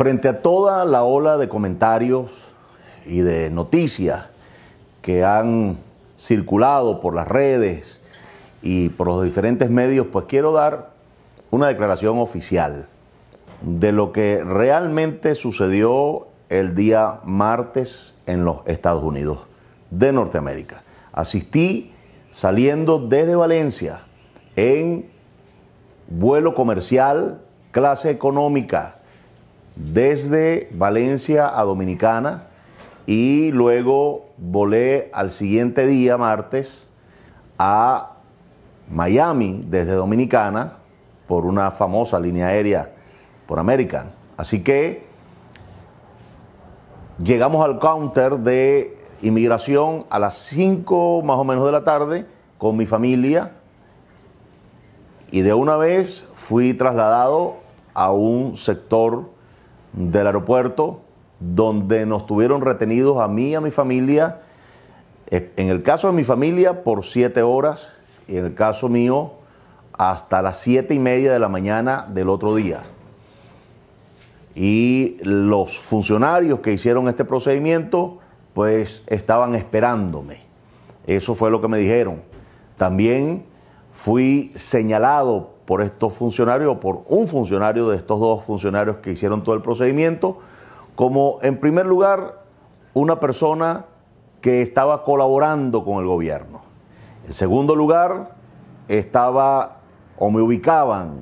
Frente a toda la ola de comentarios y de noticias que han circulado por las redes y por los diferentes medios, pues quiero dar una declaración oficial de lo que realmente sucedió el día martes en los Estados Unidos de Norteamérica. Asistí saliendo desde Valencia en vuelo comercial, clase económica, desde Valencia a Dominicana y luego volé al siguiente día, martes, a Miami desde Dominicana por una famosa línea aérea por American. Así que llegamos al counter de inmigración a las 5 más o menos de la tarde con mi familia y de una vez fui trasladado a un sector del aeropuerto, donde nos tuvieron retenidos a mí y a mi familia, eh, en el caso de mi familia por siete horas, y en el caso mío hasta las siete y media de la mañana del otro día. Y los funcionarios que hicieron este procedimiento, pues estaban esperándome. Eso fue lo que me dijeron. También fui señalado por estos funcionarios o por un funcionario de estos dos funcionarios que hicieron todo el procedimiento, como en primer lugar una persona que estaba colaborando con el gobierno. En segundo lugar, estaba o me ubicaban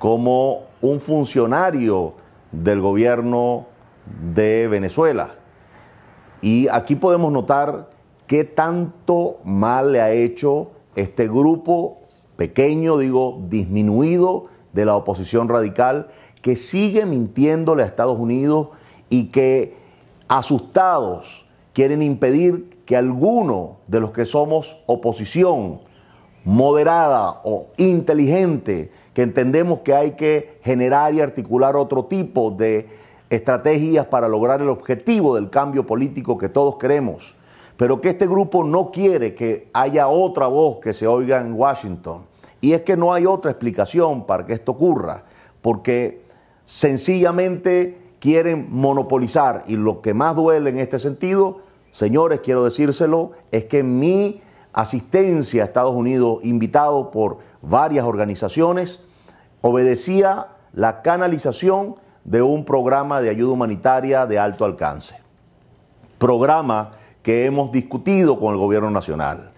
como un funcionario del gobierno de Venezuela. Y aquí podemos notar qué tanto mal le ha hecho este grupo pequeño, digo, disminuido de la oposición radical que sigue mintiéndole a Estados Unidos y que asustados quieren impedir que alguno de los que somos oposición moderada o inteligente, que entendemos que hay que generar y articular otro tipo de estrategias para lograr el objetivo del cambio político que todos queremos, pero que este grupo no quiere que haya otra voz que se oiga en Washington y es que no hay otra explicación para que esto ocurra, porque sencillamente quieren monopolizar y lo que más duele en este sentido, señores, quiero decírselo, es que mi asistencia a Estados Unidos, invitado por varias organizaciones, obedecía la canalización de un programa de ayuda humanitaria de alto alcance, programa que hemos discutido con el gobierno nacional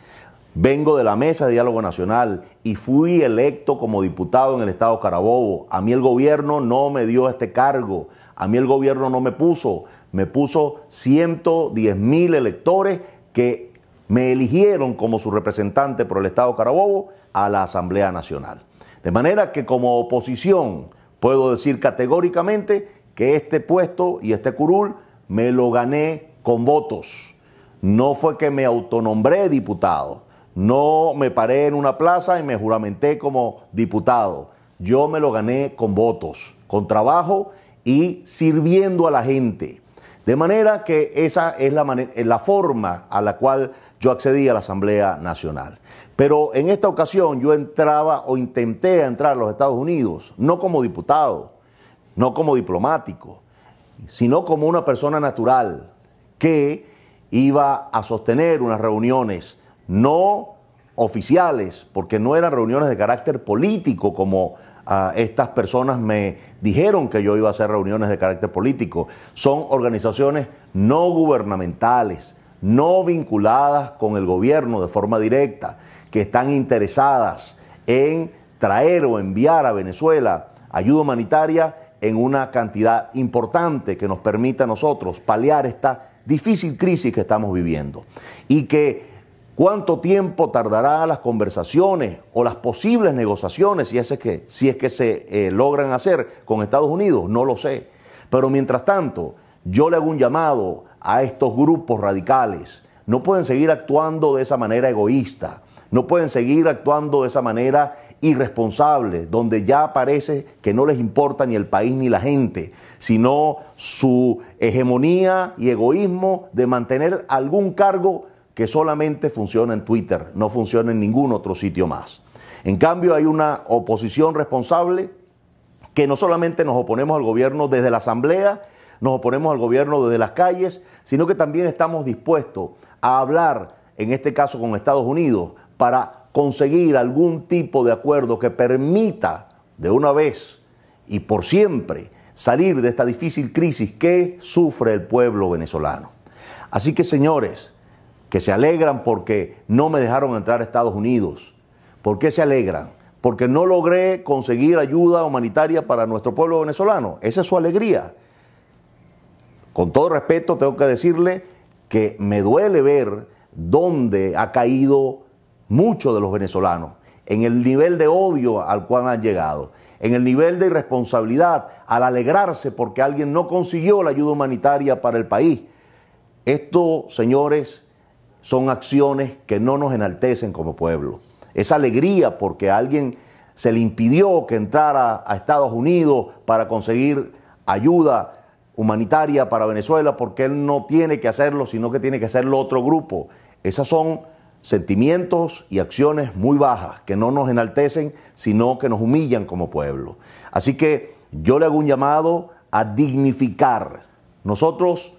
Vengo de la mesa de diálogo nacional y fui electo como diputado en el estado Carabobo. A mí el gobierno no me dio este cargo, a mí el gobierno no me puso, me puso 110 mil electores que me eligieron como su representante por el estado Carabobo a la Asamblea Nacional. De manera que como oposición puedo decir categóricamente que este puesto y este curul me lo gané con votos. No fue que me autonombré diputado no me paré en una plaza y me juramenté como diputado. Yo me lo gané con votos, con trabajo y sirviendo a la gente. De manera que esa es la, eh, la forma a la cual yo accedí a la Asamblea Nacional. Pero en esta ocasión yo entraba o intenté entrar a los Estados Unidos, no como diputado, no como diplomático, sino como una persona natural que iba a sostener unas reuniones no oficiales, porque no eran reuniones de carácter político como ah, estas personas me dijeron que yo iba a hacer reuniones de carácter político. Son organizaciones no gubernamentales, no vinculadas con el gobierno de forma directa, que están interesadas en traer o enviar a Venezuela ayuda humanitaria en una cantidad importante que nos permita a nosotros paliar esta difícil crisis que estamos viviendo. Y que ¿Cuánto tiempo tardará las conversaciones o las posibles negociaciones, si es que, si es que se eh, logran hacer con Estados Unidos? No lo sé. Pero mientras tanto, yo le hago un llamado a estos grupos radicales. No pueden seguir actuando de esa manera egoísta, no pueden seguir actuando de esa manera irresponsable, donde ya parece que no les importa ni el país ni la gente, sino su hegemonía y egoísmo de mantener algún cargo que solamente funciona en Twitter, no funciona en ningún otro sitio más. En cambio, hay una oposición responsable que no solamente nos oponemos al gobierno desde la Asamblea, nos oponemos al gobierno desde las calles, sino que también estamos dispuestos a hablar, en este caso con Estados Unidos, para conseguir algún tipo de acuerdo que permita de una vez y por siempre salir de esta difícil crisis que sufre el pueblo venezolano. Así que señores, que se alegran porque no me dejaron entrar a Estados Unidos. ¿Por qué se alegran? Porque no logré conseguir ayuda humanitaria para nuestro pueblo venezolano. Esa es su alegría. Con todo respeto, tengo que decirle que me duele ver dónde ha caído mucho de los venezolanos, en el nivel de odio al cual han llegado, en el nivel de irresponsabilidad al alegrarse porque alguien no consiguió la ayuda humanitaria para el país. Esto, señores, son acciones que no nos enaltecen como pueblo. Esa alegría porque alguien se le impidió que entrara a Estados Unidos para conseguir ayuda humanitaria para Venezuela porque él no tiene que hacerlo, sino que tiene que hacerlo otro grupo. Esas son sentimientos y acciones muy bajas que no nos enaltecen, sino que nos humillan como pueblo. Así que yo le hago un llamado a dignificar. Nosotros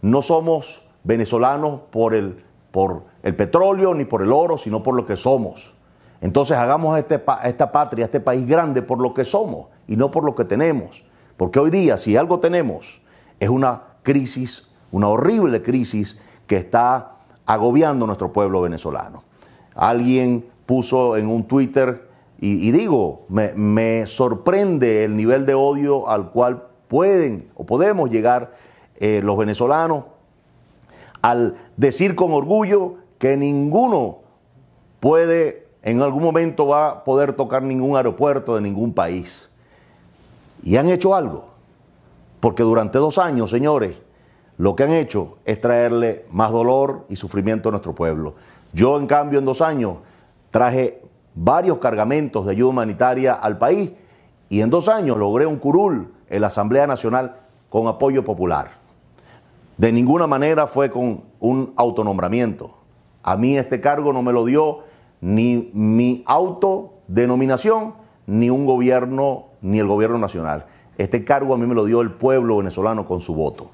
no somos venezolanos por el por el petróleo ni por el oro, sino por lo que somos. Entonces hagamos este esta patria, este país grande por lo que somos y no por lo que tenemos. Porque hoy día, si algo tenemos, es una crisis, una horrible crisis que está agobiando nuestro pueblo venezolano. Alguien puso en un Twitter, y, digo, me, sorprende el nivel de odio al cual pueden o podemos llegar eh, los venezolanos al decir con orgullo que ninguno puede, en algún momento va a poder tocar ningún aeropuerto de ningún país. Y han hecho algo, porque durante dos años, señores, lo que han hecho es traerle más dolor y sufrimiento a nuestro pueblo. Yo, en cambio, en dos años traje varios cargamentos de ayuda humanitaria al país y en dos años logré un curul en la Asamblea Nacional con apoyo popular. De ninguna manera fue con un autonombramiento. A mí este cargo no me lo dio ni mi autodenominación, ni un gobierno, ni el gobierno nacional. Este cargo a mí me lo dio el pueblo venezolano con su voto.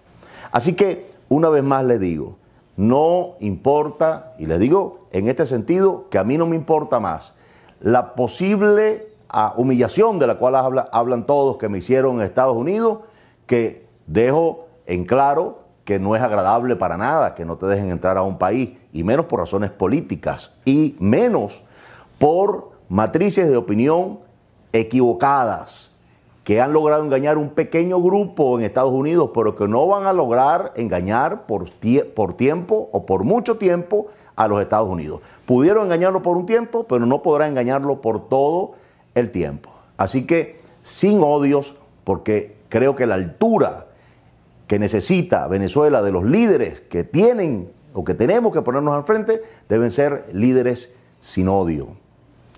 Así que, una vez más le digo, no importa, y le digo en este sentido que a mí no me importa más la posible ah, humillación de la cual hablan todos que me hicieron en Estados Unidos, que dejo en claro que no es agradable para nada, que no te dejen entrar a un país, y menos por razones políticas, y menos por matrices de opinión equivocadas, que han logrado engañar un pequeño grupo en Estados Unidos, pero que no van a lograr engañar por, por tiempo o por mucho tiempo a los Estados Unidos. Pudieron engañarlo por un tiempo, pero no podrá engañarlo por todo el tiempo. Así que sin odios, porque creo que la altura que necesita Venezuela, de los líderes que tienen o que tenemos que ponernos al frente, deben ser líderes sin odio.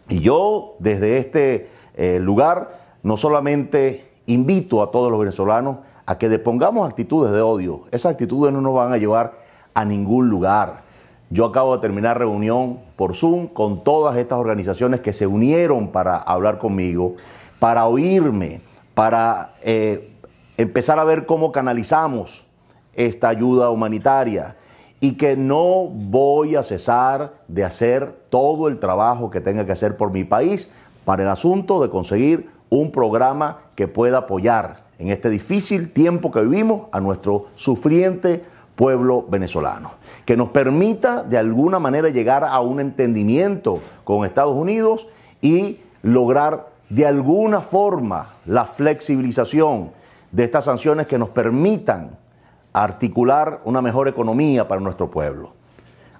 Y yo desde este eh, lugar no solamente invito a todos los venezolanos a que depongamos actitudes de odio, esas actitudes no nos van a llevar a ningún lugar. Yo acabo de terminar reunión por Zoom con todas estas organizaciones que se unieron para hablar conmigo, para oírme, para eh, empezar a ver cómo canalizamos esta ayuda humanitaria y que no voy a cesar de hacer todo el trabajo que tenga que hacer por mi país para el asunto de conseguir un programa que pueda apoyar en este difícil tiempo que vivimos a nuestro sufriente pueblo venezolano, que nos permita de alguna manera llegar a un entendimiento con Estados Unidos y lograr de alguna forma la flexibilización de estas sanciones que nos permitan articular una mejor economía para nuestro pueblo.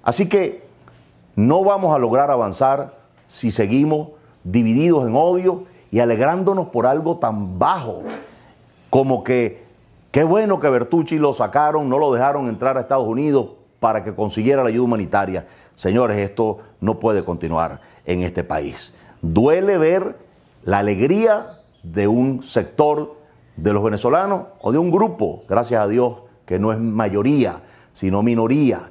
Así que no vamos a lograr avanzar si seguimos divididos en odio y alegrándonos por algo tan bajo como que qué bueno que Bertucci lo sacaron, no lo dejaron entrar a Estados Unidos para que consiguiera la ayuda humanitaria. Señores, esto no puede continuar en este país. Duele ver la alegría de un sector de los venezolanos o de un grupo, gracias a Dios, que no es mayoría, sino minoría,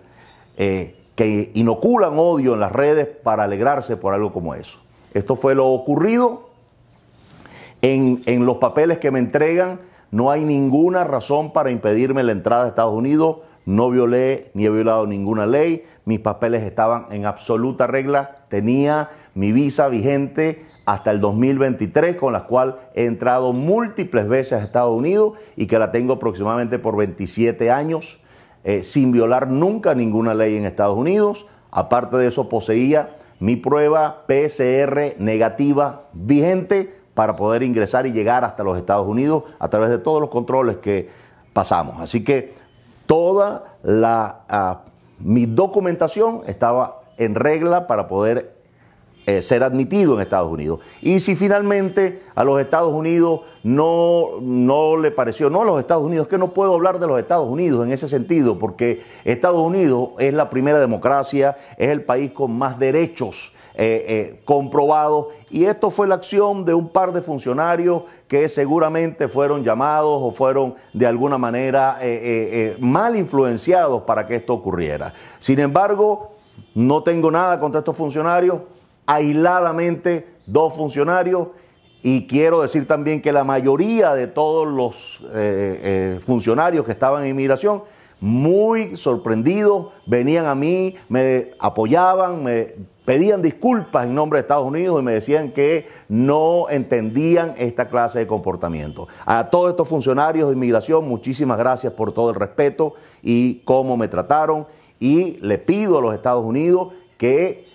eh, que inoculan odio en las redes para alegrarse por algo como eso. Esto fue lo ocurrido. En, en los papeles que me entregan no hay ninguna razón para impedirme la entrada a Estados Unidos. No violé ni he violado ninguna ley. Mis papeles estaban en absoluta regla. Tenía mi visa vigente hasta el 2023, con la cual he entrado múltiples veces a Estados Unidos y que la tengo aproximadamente por 27 años, eh, sin violar nunca ninguna ley en Estados Unidos. Aparte de eso, poseía mi prueba PCR negativa vigente para poder ingresar y llegar hasta los Estados Unidos a través de todos los controles que pasamos. Así que toda la, ah, mi documentación estaba en regla para poder eh, ser admitido en Estados Unidos. Y si finalmente a los Estados Unidos no, le pareció, no a los Estados Unidos, es que no puedo hablar de los Estados Unidos en ese sentido, porque Estados Unidos es la primera democracia, es el país con más derechos eh, eh, comprobados, y esto fue la acción de un par de funcionarios que seguramente fueron llamados o fueron de alguna manera mal influenciados para que esto ocurriera. Sin embargo, no tengo nada contra estos funcionarios, aisladamente dos funcionarios y quiero decir también que la mayoría de todos los eh, eh, funcionarios que estaban en inmigración, muy sorprendidos, venían a mí, me apoyaban, me pedían disculpas en nombre de Estados Unidos y me decían que no entendían esta clase de comportamiento. A todos estos funcionarios de inmigración, muchísimas gracias por todo el respeto y cómo me trataron y le pido a los Estados Unidos que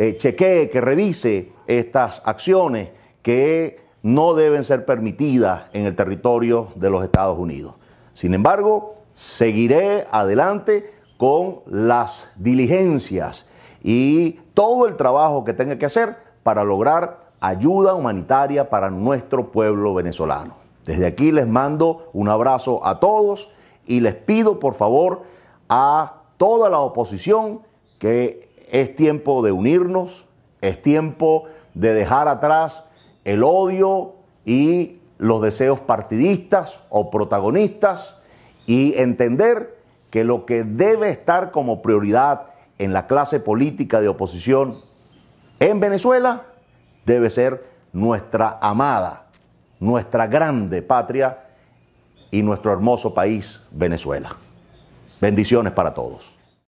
eh, chequee, que revise estas acciones que no deben ser permitidas en el territorio de los Estados Unidos. Sin embargo, seguiré adelante con las diligencias y todo el trabajo que tenga que hacer para lograr ayuda humanitaria para nuestro pueblo venezolano. Desde aquí les mando un abrazo a todos y les pido por favor a toda la oposición que es tiempo de unirnos, es tiempo de dejar atrás el odio y los deseos partidistas o protagonistas y entender que lo que debe estar como prioridad en la clase política de oposición en Venezuela debe ser nuestra amada, nuestra grande patria y nuestro hermoso país, Venezuela. Bendiciones para todos.